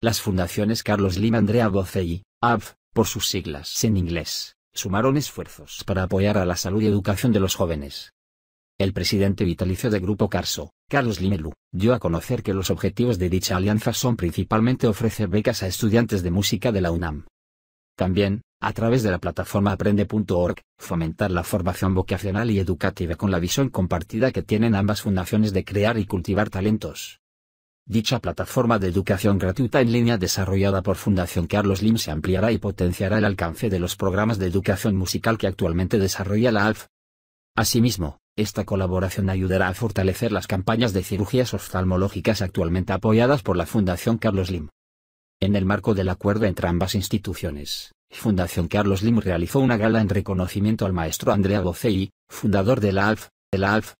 Las fundaciones Carlos Lima Andrea Bocelli, AV, por sus siglas en inglés, sumaron esfuerzos para apoyar a la salud y educación de los jóvenes. El presidente vitalicio de Grupo Carso, Carlos Limelu, dio a conocer que los objetivos de dicha alianza son principalmente ofrecer becas a estudiantes de música de la UNAM. También, a través de la plataforma aprende.org, fomentar la formación vocacional y educativa con la visión compartida que tienen ambas fundaciones de crear y cultivar talentos. Dicha plataforma de educación gratuita en línea desarrollada por Fundación Carlos Lim se ampliará y potenciará el alcance de los programas de educación musical que actualmente desarrolla la ALF. Asimismo, esta colaboración ayudará a fortalecer las campañas de cirugías oftalmológicas actualmente apoyadas por la Fundación Carlos Lim. En el marco del acuerdo entre ambas instituciones, Fundación Carlos Lim realizó una gala en reconocimiento al maestro Andrea Bocelli, fundador de la ALF, de la ALF,